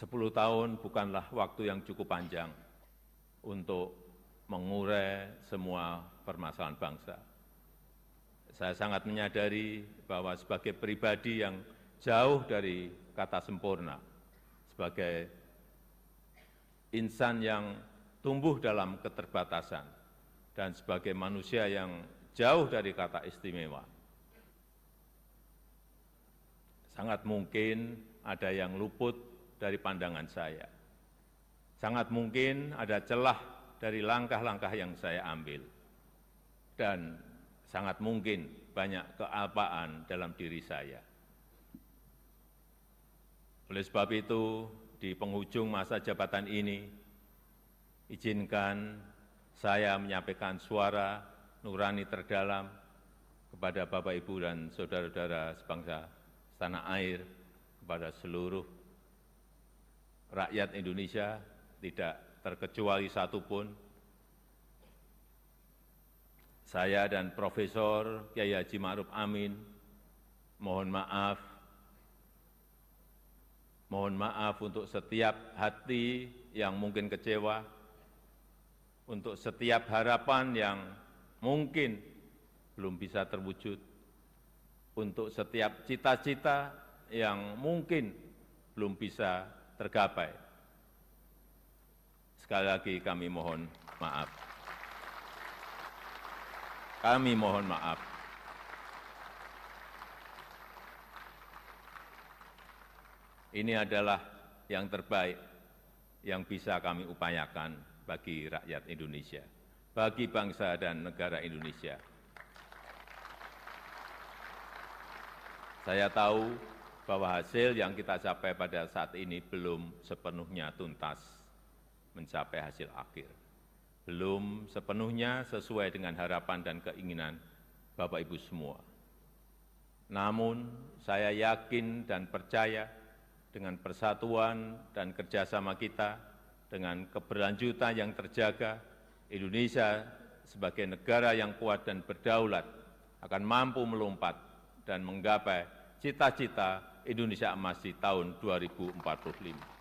sepuluh tahun bukanlah waktu yang cukup panjang untuk mengurai semua permasalahan bangsa. Saya sangat menyadari bahwa sebagai pribadi yang jauh dari kata sempurna, sebagai insan yang tumbuh dalam keterbatasan, dan sebagai manusia yang jauh dari kata istimewa, sangat mungkin ada yang luput dari pandangan saya. Sangat mungkin ada celah dari langkah-langkah yang saya ambil. Dan sangat mungkin banyak kealpaan dalam diri saya. Oleh sebab itu, di penghujung masa jabatan ini, izinkan saya menyampaikan suara nurani terdalam kepada Bapak, Ibu, dan saudara-saudara sebangsa tanah air, kepada seluruh rakyat indonesia tidak terkecuali satupun, saya dan Profesor Kiai Haji Ma'ruf Amin mohon maaf, mohon maaf untuk setiap hati yang mungkin kecewa, untuk setiap harapan yang mungkin belum bisa terwujud, untuk setiap cita-cita yang mungkin belum bisa tergapai. Sekali lagi kami mohon maaf. Kami mohon maaf. Ini adalah yang terbaik yang bisa kami upayakan bagi rakyat Indonesia, bagi bangsa dan negara Indonesia. Saya tahu bahwa hasil yang kita capai pada saat ini belum sepenuhnya tuntas mencapai hasil akhir. Belum sepenuhnya sesuai dengan harapan dan keinginan Bapak-Ibu semua. Namun, saya yakin dan percaya dengan persatuan dan kerjasama kita, dengan keberlanjutan yang terjaga, Indonesia sebagai negara yang kuat dan berdaulat akan mampu melompat dan menggapai cita-cita indonesia emas di tahun 2045.